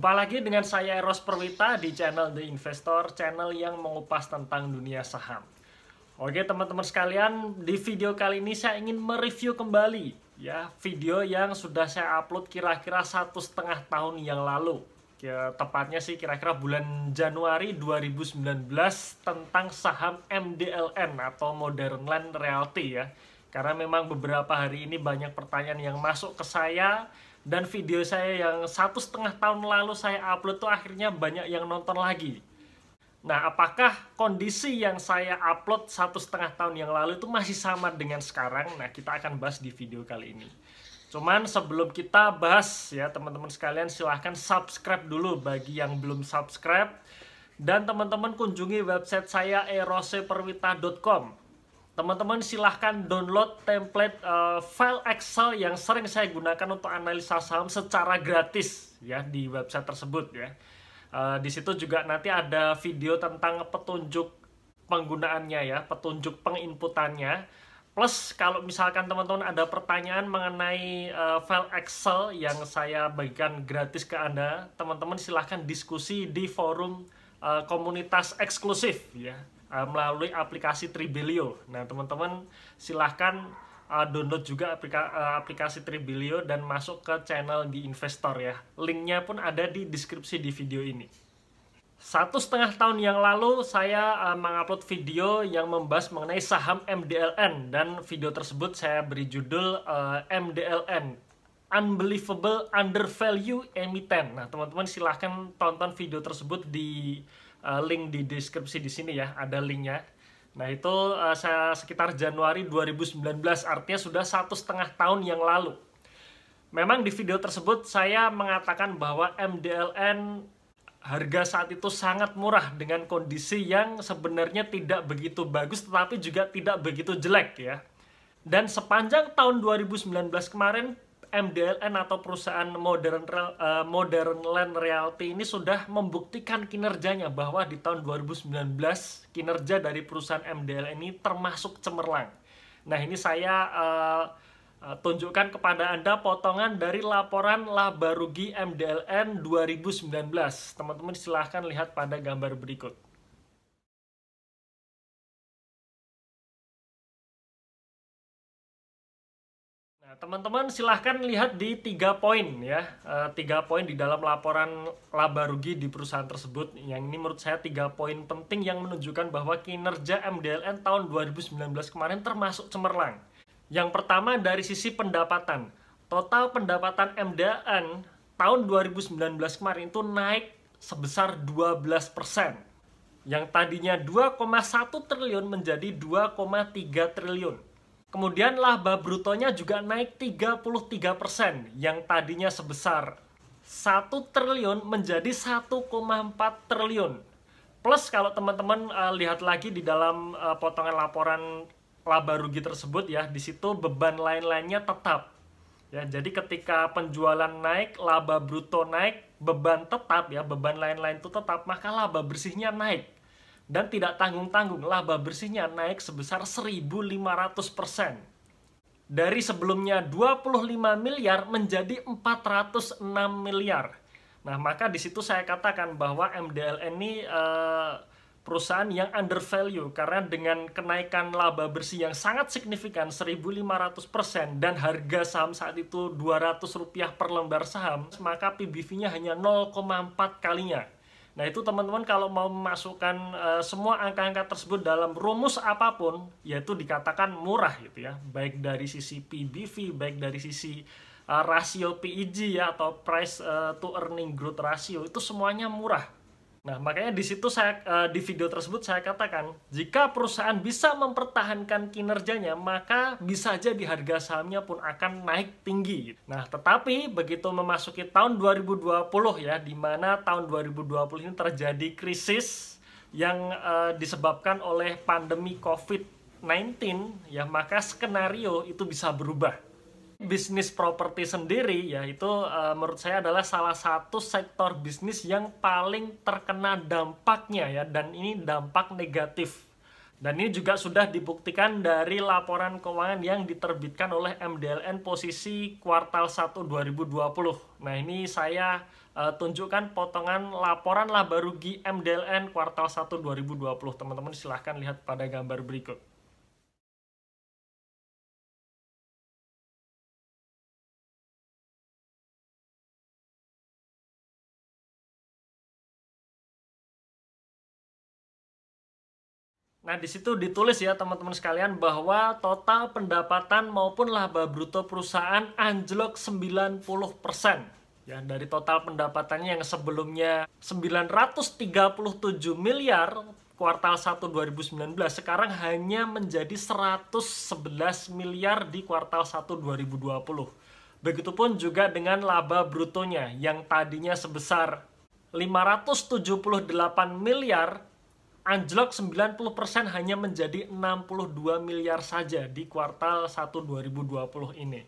Jumpa lagi dengan saya Eros Perwita di channel The Investor, channel yang mengupas tentang dunia saham. Oke teman-teman sekalian, di video kali ini saya ingin mereview kembali ya video yang sudah saya upload kira-kira satu setengah tahun yang lalu. Ya, tepatnya sih kira-kira bulan Januari 2019 tentang saham MDLN atau Modern Land Realty ya. Karena memang beberapa hari ini banyak pertanyaan yang masuk ke saya dan video saya yang satu setengah tahun lalu saya upload tuh akhirnya banyak yang nonton lagi. Nah, apakah kondisi yang saya upload satu setengah tahun yang lalu itu masih sama dengan sekarang? Nah, kita akan bahas di video kali ini. Cuman sebelum kita bahas ya teman-teman sekalian silahkan subscribe dulu bagi yang belum subscribe. Dan teman-teman kunjungi website saya eroseperwita.com Teman-teman silahkan download template uh, file Excel yang sering saya gunakan untuk analisa saham secara gratis ya di website tersebut ya. Uh, di situ juga nanti ada video tentang petunjuk penggunaannya ya, petunjuk penginputannya. Plus kalau misalkan teman-teman ada pertanyaan mengenai uh, file Excel yang saya bagikan gratis ke Anda, teman-teman silahkan diskusi di forum uh, komunitas eksklusif ya uh, melalui aplikasi Tribilio. Nah, teman-teman silahkan uh, download juga aplika uh, aplikasi Tribilio dan masuk ke channel di investor ya. Linknya pun ada di deskripsi di video ini. Satu setengah tahun yang lalu saya uh, mengupload video yang membahas mengenai saham MDLN dan video tersebut saya beri judul uh, MDLN Unbelievable Undervalue Emiten. Nah teman-teman silahkan tonton video tersebut di uh, link di deskripsi di sini ya, ada linknya. Nah itu uh, eh, saya sekitar Januari 2019, artinya sudah satu setengah tahun yang lalu. Memang di video tersebut saya mengatakan bahwa MDLN harga saat itu sangat murah dengan kondisi yang sebenarnya tidak begitu bagus tetapi juga tidak begitu jelek ya. Dan sepanjang tahun 2019 kemarin MDLN atau perusahaan modern uh, modern land realty ini sudah membuktikan kinerjanya bahwa di tahun 2019 kinerja dari perusahaan MDLN ini termasuk cemerlang. Nah ini saya uh, uh, tunjukkan kepada anda potongan dari laporan laba rugi MDLN 2019. Teman-teman silahkan lihat pada gambar berikut. teman-teman silahkan lihat di tiga poin ya eh, tiga poin di dalam laporan laba rugi di perusahaan tersebut yang ini menurut saya tiga poin penting yang menunjukkan bahwa kinerja MDLN tahun 2019 kemarin termasuk cemerlang yang pertama dari sisi pendapatan total pendapatan MDLN tahun 2019 kemarin itu naik sebesar 12 persen yang tadinya 2,1 triliun menjadi 2,3 triliun Kemudian laba brutonya juga naik 33% yang tadinya sebesar 1 triliun menjadi 1,4 triliun. Plus kalau teman-teman uh, lihat lagi di dalam uh, potongan laporan laba rugi tersebut ya, di situ beban lain-lainnya tetap. Ya, jadi ketika penjualan naik, laba bruto naik, beban tetap ya, beban lain-lain itu tetap, maka laba bersihnya naik dan tidak tanggung-tanggung laba bersihnya naik sebesar 1.500%. Dari sebelumnya 25 miliar menjadi 406 miliar. Nah, maka di situ saya katakan bahwa MDLN ini uh, perusahaan yang under value karena dengan kenaikan laba bersih yang sangat signifikan 1500% dan harga saham saat itu 200 rupiah per lembar saham maka PBV-nya hanya 0,4 kalinya Nah itu teman-teman kalau mau memasukkan e, semua angka-angka tersebut dalam rumus apapun, yaitu dikatakan murah gitu ya, baik dari sisi PBV, baik dari sisi eh, e, rasio PEG ya atau price e, to earning growth ratio itu semuanya murah Nah, makanya di situ saya eh, di video tersebut saya katakan, jika perusahaan bisa mempertahankan kinerjanya, maka bisa jadi harga sahamnya pun akan naik tinggi. Nah, tetapi begitu memasuki tahun 2020 ya, di mana tahun 2020 ini terjadi krisis yang uh, disebabkan oleh pandemi COVID-19, ya maka skenario itu bisa berubah bisnis properti sendiri ya itu eh, menurut saya adalah salah satu sektor bisnis yang paling terkena dampaknya ya dan ini dampak negatif dan ini juga sudah dibuktikan dari laporan keuangan yang diterbitkan oleh MDLN posisi kuartal 1 2020. Nah, ini saya uh, tunjukkan potongan laporan laba rugi MDLN kuartal 1 2020. Teman-teman silahkan lihat pada gambar berikut. Nah, di situ ditulis ya teman-teman sekalian bahwa total pendapatan maupun laba bruto perusahaan anjlok 90%. Ya, dari total pendapatannya yang sebelumnya 937 miliar kuartal 1 2019 sekarang hanya menjadi 111 miliar di kuartal 1 2020. Begitupun juga dengan laba brutonya yang tadinya sebesar 578 miliar anjlok 90% hanya menjadi 62 miliar saja di kuartal 1 2020 ini.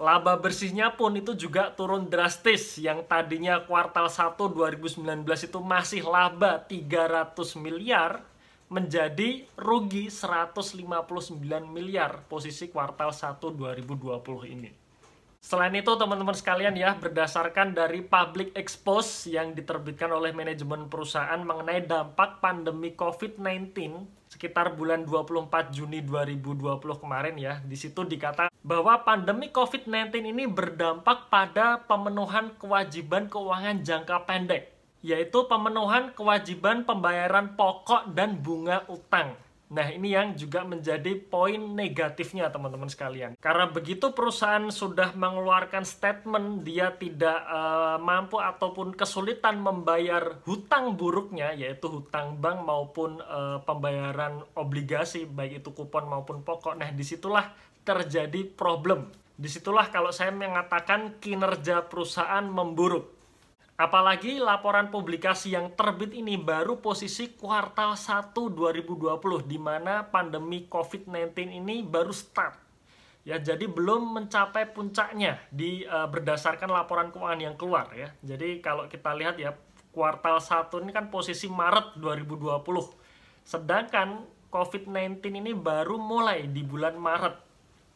Laba bersihnya pun itu juga turun drastis yang tadinya kuartal 1 2019 itu masih laba 300 miliar menjadi rugi 159 miliar posisi kuartal 1 2020 ini. Selain itu, teman-teman sekalian ya, berdasarkan dari public expose yang diterbitkan oleh manajemen perusahaan mengenai dampak pandemi COVID-19 sekitar bulan 24 Juni 2020 kemarin ya, di situ dikata bahwa pandemi COVID-19 ini berdampak pada pemenuhan kewajiban keuangan jangka pendek, yaitu pemenuhan kewajiban pembayaran pokok dan bunga utang Nah, ini yang juga menjadi poin negatifnya teman-teman sekalian. Karena begitu perusahaan sudah mengeluarkan statement dia tidak uh, mampu ataupun kesulitan membayar hutang buruknya yaitu hutang bank maupun uh, pembayaran obligasi baik itu kupon maupun pokok. Nah, disitulah terjadi problem. Disitulah kalau saya mengatakan kinerja perusahaan memburuk Apalagi laporan publikasi yang terbit ini baru posisi kuartal 1 2020 di mana pandemi COVID-19 ini baru start. Ya, jadi belum mencapai puncaknya di uh, berdasarkan laporan keuangan yang keluar ya. Jadi kalau kita lihat ya kuartal 1 ini kan posisi Maret 2020. Sedangkan COVID-19 ini baru mulai di bulan Maret.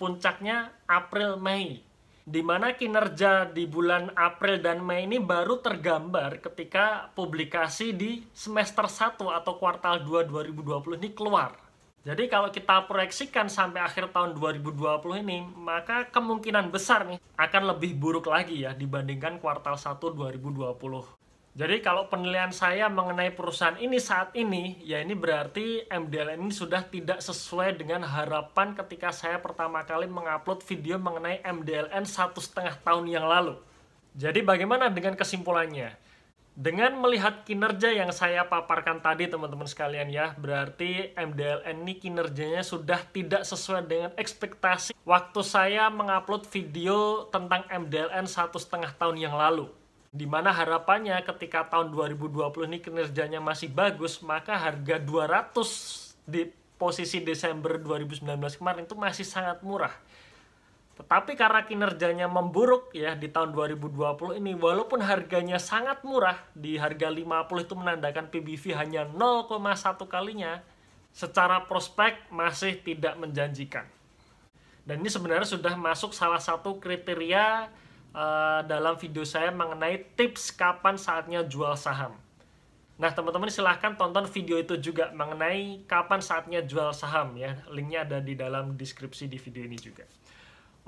Puncaknya April Mei di mana kinerja di bulan April dan Mei ini baru tergambar ketika publikasi di semester 1 atau kuartal 2 2020 ini keluar. Jadi kalau kita proyeksikan sampai akhir tahun 2020 ini, maka kemungkinan besar nih akan lebih buruk lagi ya dibandingkan kuartal 1 2020. Jadi kalau penilaian saya mengenai perusahaan ini saat ini, ya ini berarti MDLN ini sudah tidak sesuai dengan harapan ketika saya pertama kali mengupload video mengenai MDLN satu setengah tahun yang lalu. Jadi bagaimana dengan kesimpulannya? Dengan melihat kinerja yang saya paparkan tadi teman-teman sekalian ya, berarti MDLN ini kinerjanya sudah tidak sesuai dengan ekspektasi waktu saya mengupload video tentang MDLN satu setengah tahun yang lalu. Dimana harapannya ketika tahun 2020 ini kinerjanya masih bagus, maka harga 200 di posisi Desember 2019 kemarin itu masih sangat murah. Tetapi karena kinerjanya memburuk ya di tahun 2020 ini walaupun harganya sangat murah di harga 50 itu menandakan PBV hanya 0,1 kalinya secara prospek masih tidak menjanjikan. Dan ini sebenarnya sudah masuk salah satu kriteria Eh, dalam video saya mengenai tips kapan saatnya jual saham. Nah, teman-teman silahkan tonton video itu juga mengenai kapan saatnya jual saham ya. Linknya ada di dalam deskripsi di video ini juga.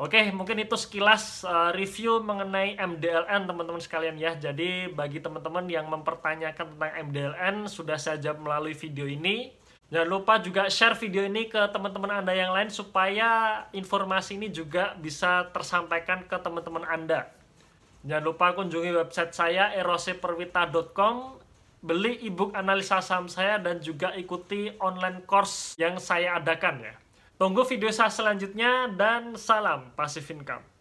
Oke, mungkin itu sekilas uh, review mengenai MDLN teman-teman sekalian ya. Jadi bagi teman-teman yang mempertanyakan tentang MDLN sudah saya jawab melalui video ini. Jangan lupa juga share video ini ke teman-teman Anda yang lain supaya informasi ini juga bisa tersampaikan ke teman-teman Anda. Jangan lupa kunjungi website saya erosiperwita.com, beli ebook analisa saham saya dan juga ikuti online course yang saya adakan ya. Tunggu video saya selanjutnya dan salam pasif income.